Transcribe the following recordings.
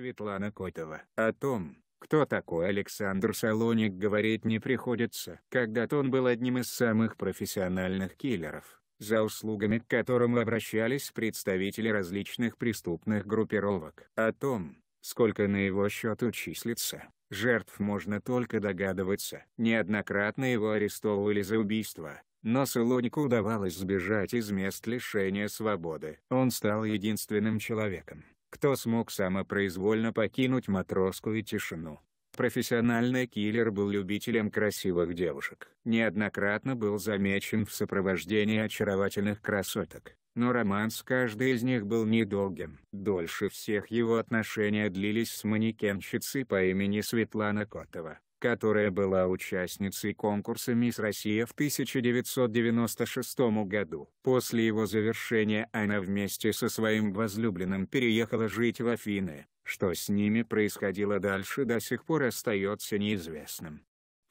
Светлана Котова. О том, кто такой Александр Салоник, говорить не приходится. Когда-то он был одним из самых профессиональных киллеров, за услугами к которому обращались представители различных преступных группировок. О том, сколько на его счету числится, жертв можно только догадываться. Неоднократно его арестовывали за убийство, но Салонику удавалось сбежать из мест лишения свободы. Он стал единственным человеком, кто смог самопроизвольно покинуть матросскую тишину. Профессиональный киллер был любителем красивых девушек. Неоднократно был замечен в сопровождении очаровательных красоток. Но роман с каждой из них был недолгим. Дольше всех его отношения длились с манекенщицей по имени Светлана Котова которая была участницей конкурса «Мисс Россия» в 1996 году. После его завершения она вместе со своим возлюбленным переехала жить в Афины. Что с ними происходило дальше до сих пор остается неизвестным.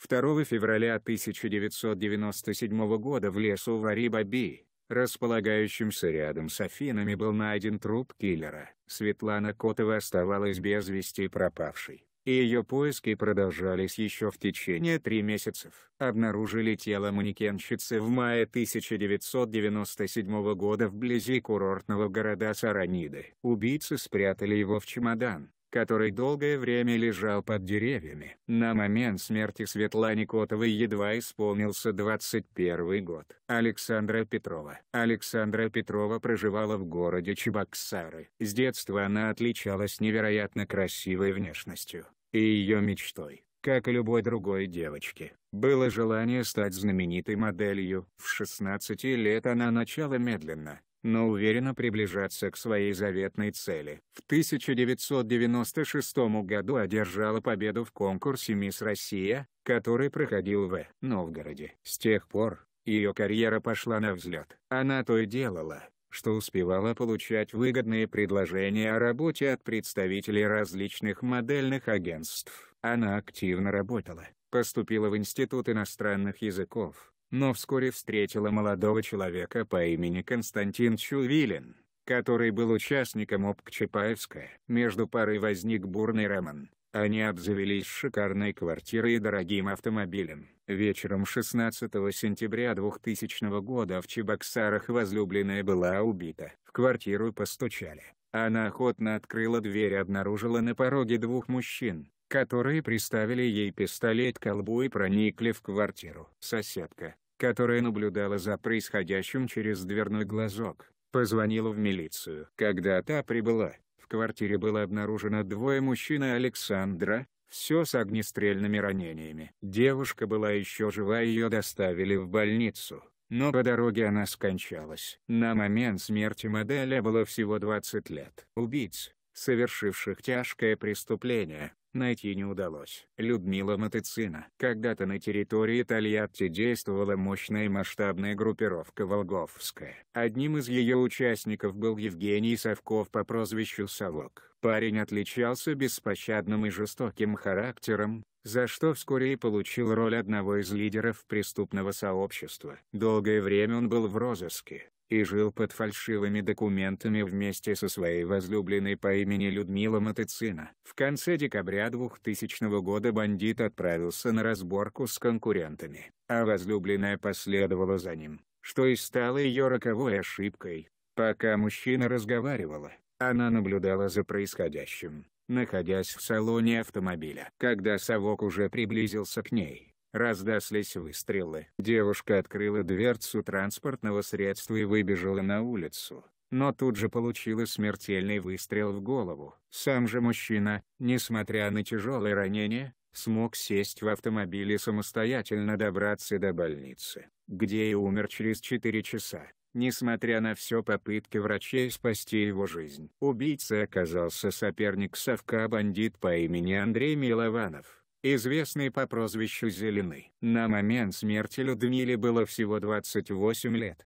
2 февраля 1997 года в лесу Варибаби, располагающемся рядом с Афинами был найден труп киллера. Светлана Котова оставалась без вести пропавшей и ее поиски продолжались еще в течение три месяцев. Обнаружили тело манекенщицы в мае 1997 года вблизи курортного города Сараниды. Убийцы спрятали его в чемодан, который долгое время лежал под деревьями. На момент смерти Светлане Котовой едва исполнился 21 год. Александра Петрова. Александра Петрова проживала в городе Чебоксары. С детства она отличалась невероятно красивой внешностью. И ее мечтой, как и любой другой девочки, было желание стать знаменитой моделью. В 16 лет она начала медленно, но уверенно приближаться к своей заветной цели. В 1996 году одержала победу в конкурсе «Мисс Россия», который проходил в Новгороде. С тех пор, ее карьера пошла на взлет. Она то и делала, что успевала получать выгодные предложения о работе от представителей различных модельных агентств. Она активно работала, поступила в Институт иностранных языков, но вскоре встретила молодого человека по имени Константин Чувилин, который был участником ОПК Чапаевска. Между парой возник бурный роман. Они обзавелись шикарной квартирой и дорогим автомобилем. Вечером 16 сентября 2000 года в Чебоксарах возлюбленная была убита. В квартиру постучали. Она охотно открыла дверь и обнаружила на пороге двух мужчин, которые приставили ей пистолет к колбу и проникли в квартиру. Соседка, которая наблюдала за происходящим через дверной глазок, позвонила в милицию. Когда та прибыла, квартире было обнаружено двое мужчин и Александра, все с огнестрельными ранениями. Девушка была еще жива, ее доставили в больницу, но по дороге она скончалась. На момент смерти моделя было всего 20 лет. Убийц, совершивших тяжкое преступление, найти не удалось. Людмила Матыцина. Когда-то на территории Тольятти действовала мощная и масштабная группировка «Волговская». Одним из ее участников был Евгений Совков по прозвищу «Совок». Парень отличался беспощадным и жестоким характером, за что вскоре и получил роль одного из лидеров преступного сообщества. Долгое время он был в розыске и жил под фальшивыми документами вместе со своей возлюбленной по имени Людмила Матыцина. В конце декабря 2000 года бандит отправился на разборку с конкурентами, а возлюбленная последовала за ним, что и стало ее роковой ошибкой. Пока мужчина разговаривала, она наблюдала за происходящим, находясь в салоне автомобиля. Когда совок уже приблизился к ней, раздались выстрелы. Девушка открыла дверцу транспортного средства и выбежала на улицу, но тут же получила смертельный выстрел в голову. Сам же мужчина, несмотря на тяжелое ранение, смог сесть в автомобиль и самостоятельно добраться до больницы, где и умер через 4 часа. Несмотря на все попытки врачей спасти его жизнь. Убийцей оказался соперник совка-бандит по имени Андрей Милованов, известный по прозвищу Зеленый. На момент смерти Людмиле было всего 28 лет.